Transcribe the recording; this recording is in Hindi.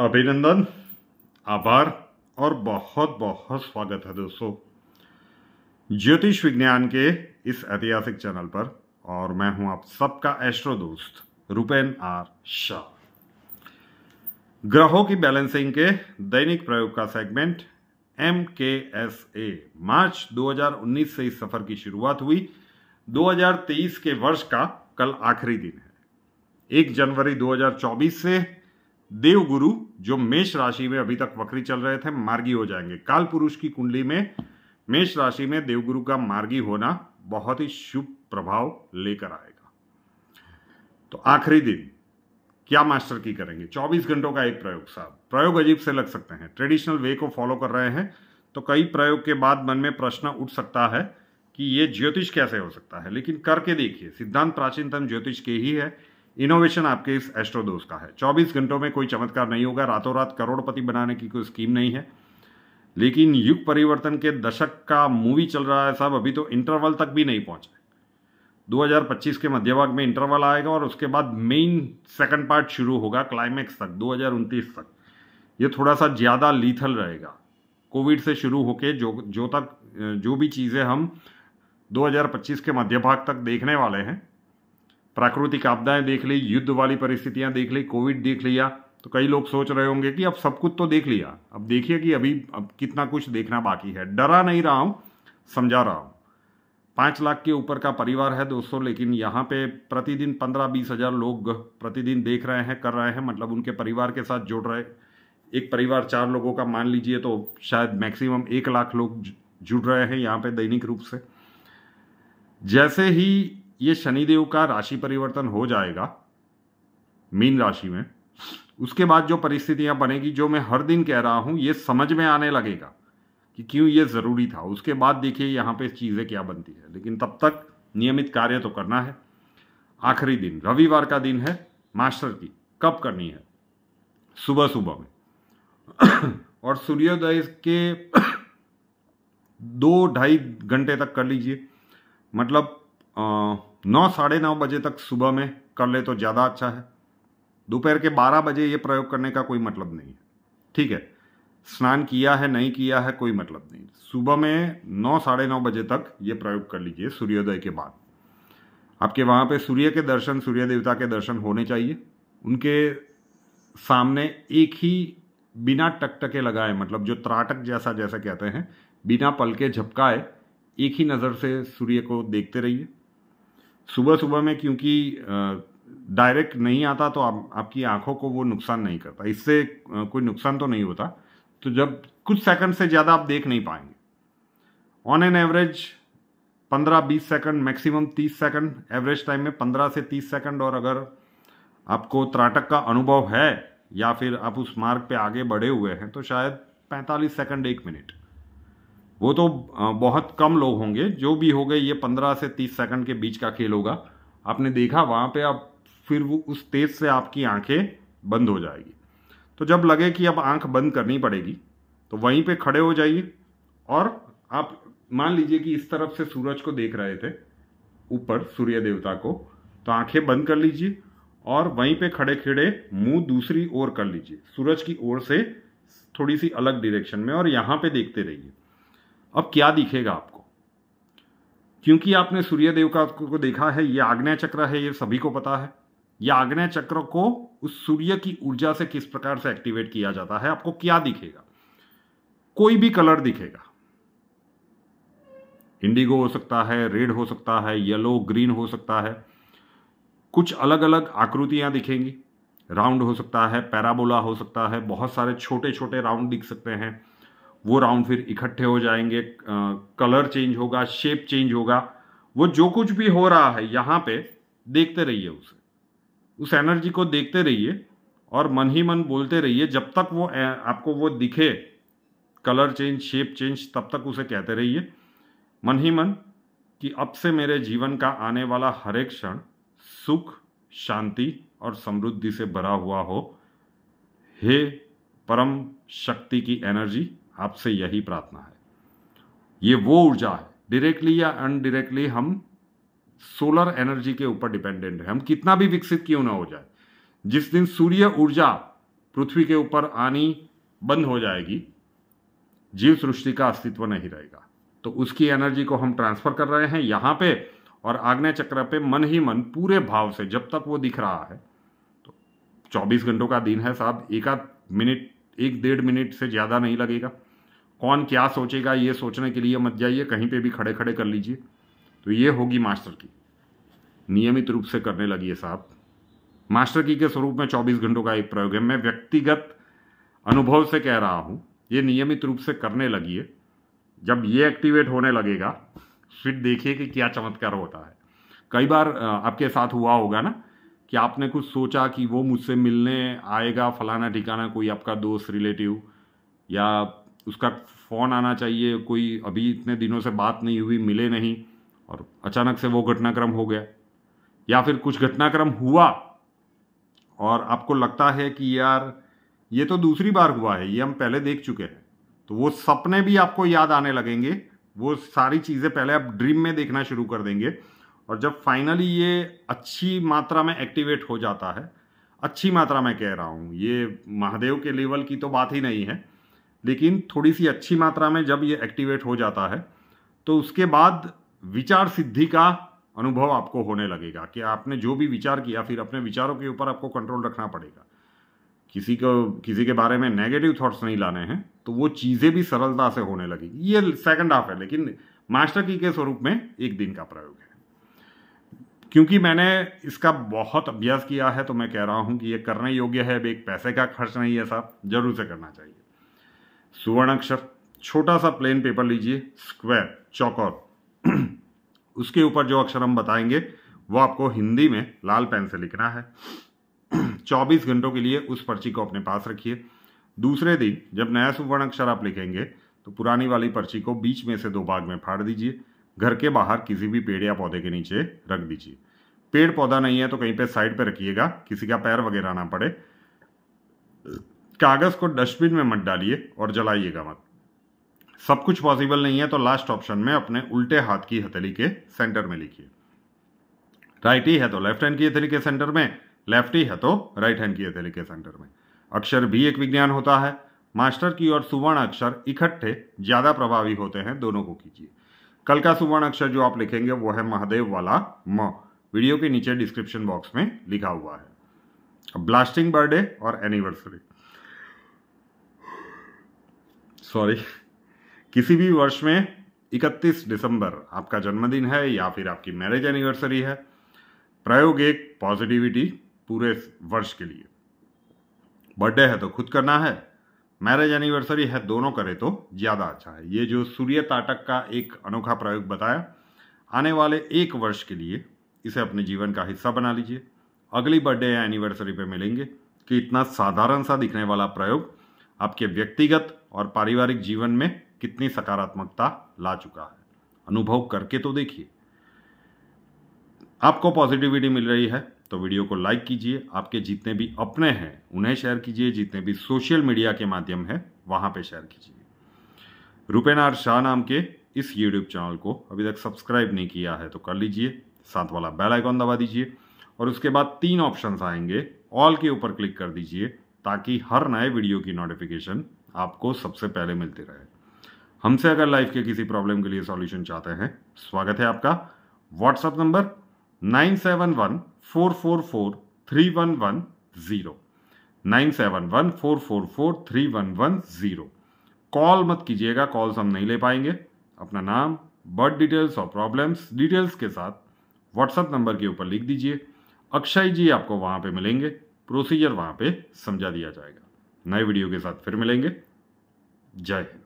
अभिनंदन आभार और बहुत बहुत स्वागत है दोस्तों ज्योतिष विज्ञान के इस ऐतिहासिक चैनल पर और मैं हूं आप सबका एस्ट्रो दोस्त रुपेन आर शाह ग्रहों की बैलेंसिंग के दैनिक प्रयोग का segment M K S A मार्च 2019 से इस सफर की शुरुआत हुई 2023 के वर्ष का कल आखिरी दिन है एक जनवरी 2024 से देवगुरु जो मेष राशि में अभी तक वक्री चल रहे थे मार्गी हो जाएंगे काल पुरुष की कुंडली में मेष राशि में देवगुरु का मार्गी होना बहुत ही शुभ प्रभाव लेकर आएगा तो आखिरी दिन क्या मास्टर की करेंगे 24 घंटों का एक प्रयोग साहब प्रयोग अजीब से लग सकते हैं ट्रेडिशनल वे को फॉलो कर रहे हैं तो कई प्रयोग के बाद मन में प्रश्न उठ सकता है कि ये ज्योतिष कैसे हो सकता है लेकिन करके देखिए सिद्धांत प्राचीनतम ज्योतिष के ही है इनोवेशन आपके इस एस्ट्रो दोस्त का है 24 घंटों में कोई चमत्कार नहीं होगा रातों रात करोड़पति बनाने की कोई स्कीम नहीं है लेकिन युग परिवर्तन के दशक का मूवी चल रहा है साहब अभी तो इंटरवल तक भी नहीं पहुंचे 2025 के मध्यभाग में इंटरवल आएगा और उसके बाद मेन सेकंड पार्ट शुरू होगा क्लाइमैक्स तक दो तक ये थोड़ा सा ज़्यादा लीथल रहेगा कोविड से शुरू होके जो जो तक जो भी चीज़ें हम 2025 के मध्यभाग तक देखने वाले हैं प्राकृतिक आपदाएं देख ली युद्ध वाली परिस्थितियां देख ली कोविड देख लिया तो कई लोग सोच रहे होंगे कि अब सब कुछ तो देख लिया अब देखिए कि अभी अब कितना कुछ देखना बाकी है डरा नहीं रहा हूँ समझा रहा हूँ पाँच लाख के ऊपर का परिवार है दोस्तों लेकिन यहाँ पे प्रतिदिन पंद्रह बीस हज़ार लोग प्रतिदिन देख रहे हैं कर रहे हैं मतलब उनके परिवार के साथ जुड़ रहे एक परिवार चार लोगों का मान लीजिए तो शायद मैक्सिमम एक लाख लोग जुड़ रहे हैं यहाँ पे दैनिक रूप से जैसे ही ये शनिदेव का राशि परिवर्तन हो जाएगा मीन राशि में उसके बाद जो परिस्थितियां बनेगी जो मैं हर दिन कह रहा हूं ये समझ में आने लगेगा कि क्यों ये ज़रूरी था उसके बाद देखिए यहाँ पे चीज़ें क्या बनती है लेकिन तब तक नियमित कार्य तो करना है आखिरी दिन रविवार का दिन है मास्टर की कब करनी है सुबह सुबह में और सूर्योदय के दो ढाई घंटे तक कर लीजिए मतलब आ, नौ साढ़े नौ बजे तक सुबह में कर ले तो ज़्यादा अच्छा है दोपहर के बारह बजे ये प्रयोग करने का कोई मतलब नहीं है ठीक है स्नान किया है नहीं किया है कोई मतलब नहीं सुबह में नौ साढ़े नौ बजे तक ये प्रयोग कर लीजिए सूर्योदय के बाद आपके वहाँ पे सूर्य के दर्शन सूर्य देवता के दर्शन होने चाहिए उनके सामने एक ही बिना टकटके लगाए मतलब जो त्राटक जैसा जैसा कहते हैं बिना पल झपकाए एक ही नज़र से सूर्य को देखते रहिए सुबह सुबह में क्योंकि डायरेक्ट नहीं आता तो आप, आपकी आंखों को वो नुकसान नहीं करता इससे कोई नुकसान तो नहीं होता तो जब कुछ सेकंड से ज़्यादा आप देख नहीं पाएंगे on an average 15-20 second maximum 30 second average time में 15 से 30 सेकंड और अगर आपको त्राटक का अनुभव है या फिर आप उस मार्ग पे आगे बढ़े हुए हैं तो शायद 45 सेकंड एक मिनट वो तो बहुत कम लोग होंगे जो भी हो गए ये पंद्रह से तीस सेकंड के बीच का खेल होगा आपने देखा वहाँ पे आप फिर वो उस तेज से आपकी आंखें बंद हो जाएगी तो जब लगे कि अब आंख बंद करनी पड़ेगी तो वहीं पे खड़े हो जाइए और आप मान लीजिए कि इस तरफ से सूरज को देख रहे थे ऊपर सूर्य देवता को तो आँखें बंद कर लीजिए और वहीं पर खड़े खड़े मुँह दूसरी ओर कर लीजिए सूरज की ओर से थोड़ी सी अलग डिरेक्शन में और यहाँ पर देखते रहिए अब क्या दिखेगा आपको क्योंकि आपने सूर्य का को देखा है ये आग्नेय चक्र है ये सभी को पता है ये आग्नेय चक्र को उस सूर्य की ऊर्जा से किस प्रकार से एक्टिवेट किया जाता है आपको क्या दिखेगा कोई भी कलर दिखेगा इंडिगो हो सकता है रेड हो सकता है येलो ग्रीन हो सकता है कुछ अलग अलग आकृतियां दिखेंगी राउंड हो सकता है पैराबोला हो सकता है बहुत सारे छोटे छोटे राउंड दिख सकते हैं वो राउंड फिर इकट्ठे हो जाएंगे कलर चेंज होगा शेप चेंज होगा वो जो कुछ भी हो रहा है यहाँ पे देखते रहिए उसे उस एनर्जी को देखते रहिए और मन ही मन बोलते रहिए जब तक वो आपको वो दिखे कलर चेंज शेप चेंज तब तक उसे कहते रहिए मन ही मन कि अब से मेरे जीवन का आने वाला हर एक क्षण सुख शांति और समृद्धि से भरा हुआ हो हे परम शक्ति की एनर्जी आपसे यही प्रार्थना है ये वो ऊर्जा है डायरेक्टली या अनडायरेक्टली हम सोलर एनर्जी के ऊपर डिपेंडेंट है हम कितना भी विकसित क्यों ना हो जाए जिस दिन सूर्य ऊर्जा पृथ्वी के ऊपर आनी बंद हो जाएगी जीव सृष्टि का अस्तित्व नहीं रहेगा तो उसकी एनर्जी को हम ट्रांसफर कर रहे हैं यहाँ पे और आग्नेय चक्र पे मन ही मन पूरे भाव से जब तक वो दिख रहा है तो 24 घंटों का दिन है साहब एक आध मिनट एक डेढ़ मिनट से ज़्यादा नहीं लगेगा कौन क्या सोचेगा ये सोचने के लिए मत जाइए कहीं पे भी खड़े खड़े कर लीजिए तो ये होगी मास्टर की नियमित रूप से करने लगी साहब मास्टर की के स्वरूप में 24 घंटों का एक प्रयोग है मैं व्यक्तिगत अनुभव से कह रहा हूँ ये नियमित रूप से करने लगिए जब ये एक्टिवेट होने लगेगा फिर देखिए कि क्या चमत्कार होता है कई बार आपके साथ हुआ होगा ना कि आपने कुछ सोचा कि वो मुझसे मिलने आएगा फलाना ठिकाना कोई आपका दोस्त रिलेटिव या उसका फ़ोन आना चाहिए कोई अभी इतने दिनों से बात नहीं हुई मिले नहीं और अचानक से वो घटनाक्रम हो गया या फिर कुछ घटनाक्रम हुआ और आपको लगता है कि यार ये तो दूसरी बार हुआ है ये हम पहले देख चुके हैं तो वो सपने भी आपको याद आने लगेंगे वो सारी चीज़ें पहले आप ड्रीम में देखना शुरू कर देंगे और जब फाइनली ये अच्छी मात्रा में एक्टिवेट हो जाता है अच्छी मात्रा में कह रहा हूँ ये महादेव के लेवल की तो बात ही नहीं है लेकिन थोड़ी सी अच्छी मात्रा में जब ये एक्टिवेट हो जाता है तो उसके बाद विचार सिद्धि का अनुभव आपको होने लगेगा कि आपने जो भी विचार किया फिर अपने विचारों के ऊपर आपको कंट्रोल रखना पड़ेगा किसी को किसी के बारे में नेगेटिव थॉट्स नहीं लाने हैं तो वो चीज़ें भी सरलता से होने लगेगी ये सेकंड हाफ है लेकिन मास्टर की के स्वरूप में एक दिन का प्रयोग है क्योंकि मैंने इसका बहुत अभ्यास किया है तो मैं कह रहा हूँ कि ये करने योग्य है अब एक पैसे का खर्च नहीं है साहब जरूर से करना चाहिए सुवर्ण अक्षर छोटा सा प्लेन पेपर लीजिए स्क्वायर चौकोर उसके ऊपर जो अक्षर हम बताएंगे वो आपको हिंदी में लाल पेन से लिखना है 24 घंटों के लिए उस पर्ची को अपने पास रखिए दूसरे दिन जब नया सुवर्ण अक्षर आप लिखेंगे तो पुरानी वाली पर्ची को बीच में से दो भाग में फाड़ दीजिए घर के बाहर किसी भी पेड़ या पौधे के नीचे रख दीजिए पेड़ पौधा नहीं है तो कहीं पे साइड पे रखिएगा किसी का पैर वगैरह ना पड़े कागज़ को डस्टबिन में मत डालिए और जलाइएगा मत सब कुछ पॉसिबल नहीं है तो लास्ट ऑप्शन में अपने उल्टे हाथ की हथेली के सेंटर में लिखिए राइट ही है तो लेफ्ट हैंड की हथेली के सेंटर में लेफ्ट ही है तो राइट हैंड की हथेली के सेंटर में अक्षर भी एक विज्ञान होता है मास्टर की और सुवर्ण अक्षर इकट्ठे ज़्यादा प्रभावी होते हैं दोनों को कीजिए कल का सुवर्ण अक्षर जो आप लिखेंगे वो है महादेव वाला म वीडियो के नीचे डिस्क्रिप्शन बॉक्स में लिखा हुआ है ब्लास्टिंग बर्थडे और एनिवर्सरी सॉरी किसी भी वर्ष में 31 दिसंबर आपका जन्मदिन है या फिर आपकी मैरिज एनिवर्सरी है प्रयोग एक पॉजिटिविटी पूरे वर्ष के लिए बर्थडे है तो खुद करना है मैरिज एनिवर्सरी है दोनों करें तो ज़्यादा अच्छा है ये जो सूर्य ताटक का एक अनोखा प्रयोग बताया आने वाले एक वर्ष के लिए इसे अपने जीवन का हिस्सा बना लीजिए अगली बर्थडे या एनिवर्सरी पे मिलेंगे कि इतना साधारण सा दिखने वाला प्रयोग आपके व्यक्तिगत और पारिवारिक जीवन में कितनी सकारात्मकता ला चुका है अनुभव करके तो देखिए आपको पॉजिटिविटी मिल रही है तो वीडियो को लाइक कीजिए आपके जितने भी अपने हैं उन्हें शेयर कीजिए जितने भी सोशल मीडिया के माध्यम है वहां पे शेयर कीजिए रुपेनार शाह नाम के इस यूट्यूब चैनल को अभी तक सब्सक्राइब नहीं किया है तो कर लीजिए साथ वाला बेल आइकॉन दबा दीजिए और उसके बाद तीन ऑप्शंस आएंगे ऑल के ऊपर क्लिक कर दीजिए ताकि हर नए वीडियो की नोटिफिकेशन आपको सबसे पहले मिलती रहे हमसे अगर लाइफ के किसी प्रॉब्लम के लिए सॉल्यूशन चाहते हैं स्वागत है आपका WhatsApp number nine seven one four four four three one one zero nine seven one four four four three one one zero call मत कीजिएगा कॉल्स हम नहीं ले पाएंगे अपना नाम बर्थ डिटेल्स और प्रॉब्लम्स डिटेल्स के साथ व्हाट्सएप नंबर के ऊपर लिख दीजिए अक्षय जी आपको वहाँ पे मिलेंगे प्रोसीजर वहाँ पे समझा दिया जाएगा नए वीडियो के साथ फिर मिलेंगे जय हिंद